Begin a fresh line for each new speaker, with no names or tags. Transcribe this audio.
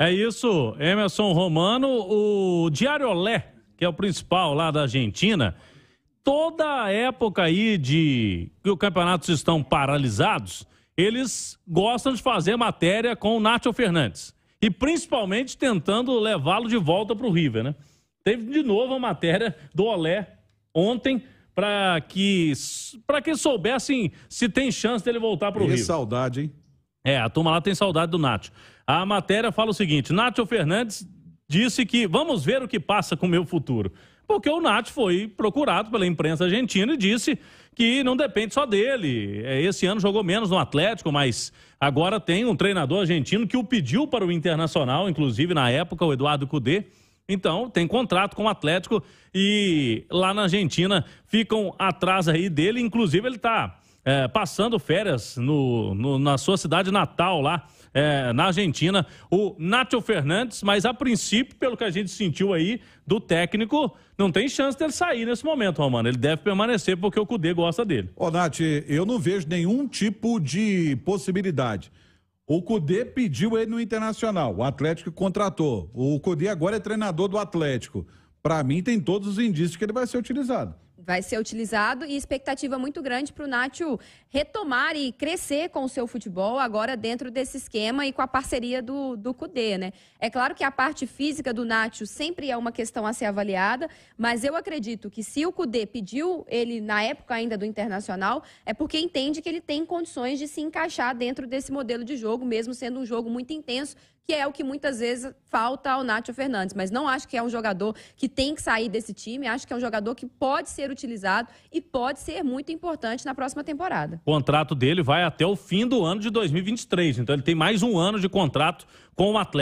É isso, Emerson Romano, o Diário Olé, que é o principal lá da Argentina, toda a época aí de que os campeonatos estão paralisados, eles gostam de fazer matéria com o Nátio Fernandes. E principalmente tentando levá-lo de volta para o River, né? Teve de novo a matéria do Olé ontem para que para que soubessem se tem chance dele voltar para o River. Que saudade, hein? É, a turma lá tem saudade do Nacho. A matéria fala o seguinte: Nacho Fernandes disse que vamos ver o que passa com o meu futuro. Porque o Nath foi procurado pela imprensa argentina e disse que não depende só dele. É, esse ano jogou menos no Atlético, mas agora tem um treinador argentino que o pediu para o Internacional, inclusive na época, o Eduardo Cudê. Então, tem contrato com o Atlético e lá na Argentina ficam atrás aí dele. Inclusive, ele está é, passando férias no, no, na sua cidade natal lá. É, na Argentina, o Nátio Fernandes, mas a princípio, pelo que a gente sentiu aí do técnico, não tem chance dele sair nesse momento, Romano. Ele deve permanecer porque o Cudê gosta dele.
Ô, Nath, eu não vejo nenhum tipo de possibilidade. O Cudê pediu ele no Internacional, o Atlético contratou. O Cudê agora é treinador do Atlético. Para mim, tem todos os indícios que ele
vai ser utilizado vai ser utilizado e expectativa muito grande para o Nacho retomar e crescer com o seu futebol agora dentro desse esquema e com a parceria do, do Cudê, né? É claro que a parte física do Nacho sempre é uma questão a ser avaliada, mas eu acredito que se o Cudê pediu ele na época ainda do Internacional, é porque entende que ele tem condições de se encaixar dentro desse modelo de jogo, mesmo sendo um jogo muito intenso, que é o que muitas vezes falta ao Nacho Fernandes. Mas não acho que é um jogador que tem que sair desse time, acho que é um jogador que pode ser utilizado utilizado e pode ser muito importante na próxima temporada.
O contrato dele vai até o fim do ano de 2023, então ele tem mais um ano de contrato com o atleta.